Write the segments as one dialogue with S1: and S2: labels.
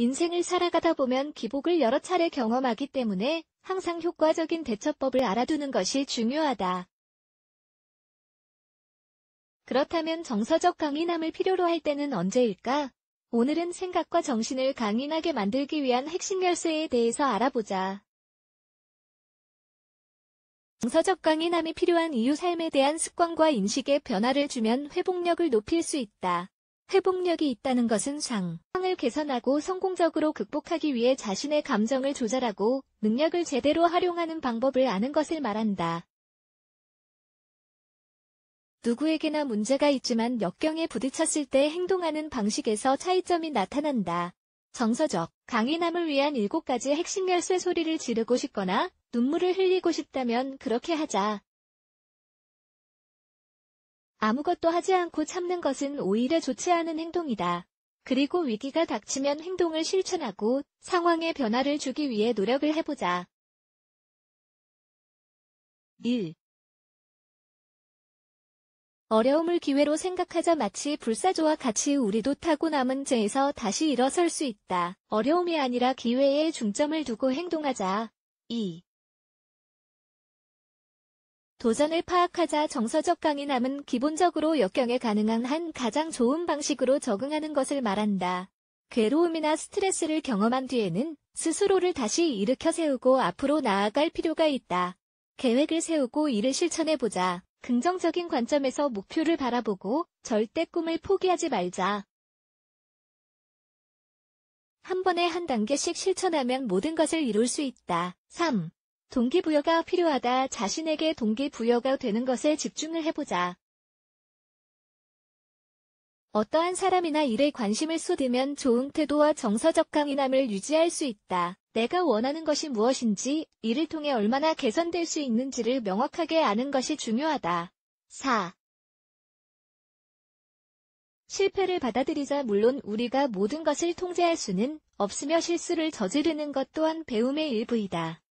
S1: 인생을 살아가다 보면 기복을 여러 차례 경험하기 때문에 항상 효과적인 대처법을 알아두는 것이 중요하다. 그렇다면 정서적 강인함을 필요로 할 때는 언제일까? 오늘은 생각과 정신을 강인하게 만들기 위한 핵심 열쇠에 대해서 알아보자. 정서적 강인함이 필요한 이유 삶에 대한 습관과 인식의 변화를 주면 회복력을 높일 수 있다. 회복력이 있다는 것은 상황을 개선하고 성공적으로 극복하기 위해 자신의 감정을 조절하고 능력을 제대로 활용하는 방법을 아는 것을 말한다. 누구에게나 문제가 있지만 역경에 부딪혔을 때 행동하는 방식에서 차이점이 나타난다. 정서적, 강인함을 위한 7가지 핵심 열쇠 소리를 지르고 싶거나 눈물을 흘리고 싶다면 그렇게 하자. 아무것도 하지 않고 참는 것은 오히려 좋지 않은 행동이다. 그리고 위기가 닥치면 행동을
S2: 실천하고 상황의 변화를 주기 위해 노력을 해보자. 1. 어려움을 기회로 생각하자 마치 불사조와 같이 우리도 타고 남은 재에서 다시 일어설 수 있다.
S1: 어려움이 아니라 기회에 중점을 두고 행동하자. 2. 도전을 파악하자 정서적 강인함은 기본적으로 역경에 가능한 한 가장 좋은 방식으로 적응하는 것을 말한다. 괴로움이나 스트레스를 경험한 뒤에는 스스로를 다시 일으켜 세우고 앞으로 나아갈 필요가 있다. 계획을 세우고 이를 실천해보자. 긍정적인 관점에서 목표를 바라보고 절대 꿈을 포기하지 말자. 한 번에 한 단계씩 실천하면 모든 것을 이룰 수 있다. 3. 동기부여가 필요하다. 자신에게 동기부여가 되는 것에 집중을 해보자. 어떠한 사람이나 일에 관심을 쏟으면 좋은 태도와 정서적 강인함을 유지할 수 있다. 내가 원하는 것이 무엇인지, 이를 통해 얼마나 개선될 수 있는지를 명확하게 아는 것이 중요하다. 4. 실패를 받아들이자 물론 우리가 모든 것을 통제할 수는 없으며 실수를 저지르는 것 또한 배움의 일부이다.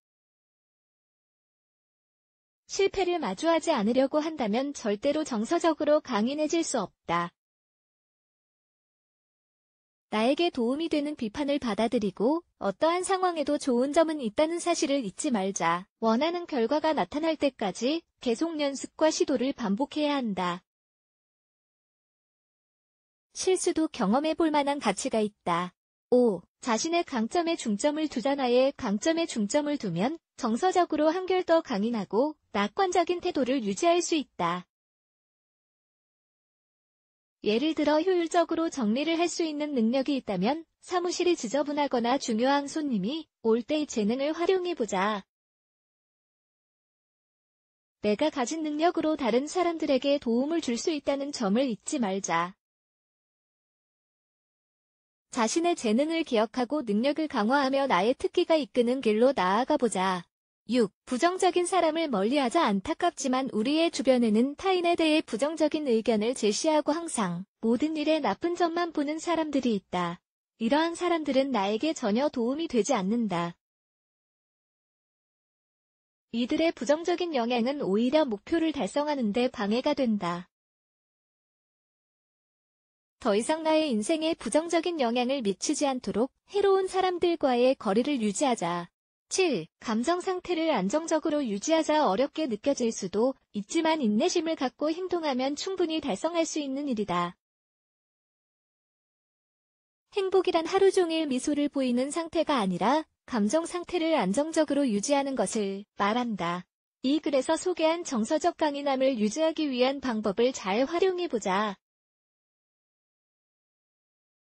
S2: 실패를 마주하지 않으려고 한다면 절대로 정서적으로 강인해질 수 없다. 나에게 도움이 되는 비판을
S1: 받아들이고 어떠한 상황에도 좋은 점은 있다는 사실을 잊지 말자. 원하는 결과가 나타날 때까지 계속 연습과 시도를 반복해야 한다. 실수도 경험해 볼 만한 가치가 있다. 5. 자신의 강점에 중점을 두잖아에 강점에 중점을 두면 정서적으로 한결 더 강인하고 낙관적인 태도를 유지할 수 있다. 예를 들어 효율적으로 정리를 할 수 있는 능력이 있다면 사무실이 지저분하거나 중요한 손님이 올 때의 재능을 활용해보자.
S2: 내가 가진 능력으로 다른 사람들에게 도움을 줄 수 있다는 점을 잊지 말자. 자신의 재능을
S1: 기억하고 능력을 강화하며 나의 특기가 이끄는 길로 나아가보자. 6. 부정적인 사람을 멀리하자 안타깝지만 우리의 주변에는 타인에 대해 부정적인 의견을 제시하고 항상 모든 일에 나쁜 점만 보는 사람들이 있다. 이러한 사람들은
S2: 나에게 전혀 도움이 되지 않는다. 이들의 부정적인 영향은 오히려 목표를 달성하는 데 방해가 된다.
S1: 더 이상 나의 인생에 부정적인 영향을 미치지 않도록 해로운 사람들과의 거리를 유지하자. 7. 감정 상태를 안정적으로 유지하자 어렵게 느껴질 수도 있지만 인내심을 갖고 행동하면 충분히 달성할 수 있는 일이다. 행복이란 하루 종일 미소를 보이는 상태가 아니라 감정 상태를 안정적으로 유지하는 것을 말한다.
S2: 이 글에서 소개한 정서적 강인함을 유지하기 위한 방법을 잘 활용해보자.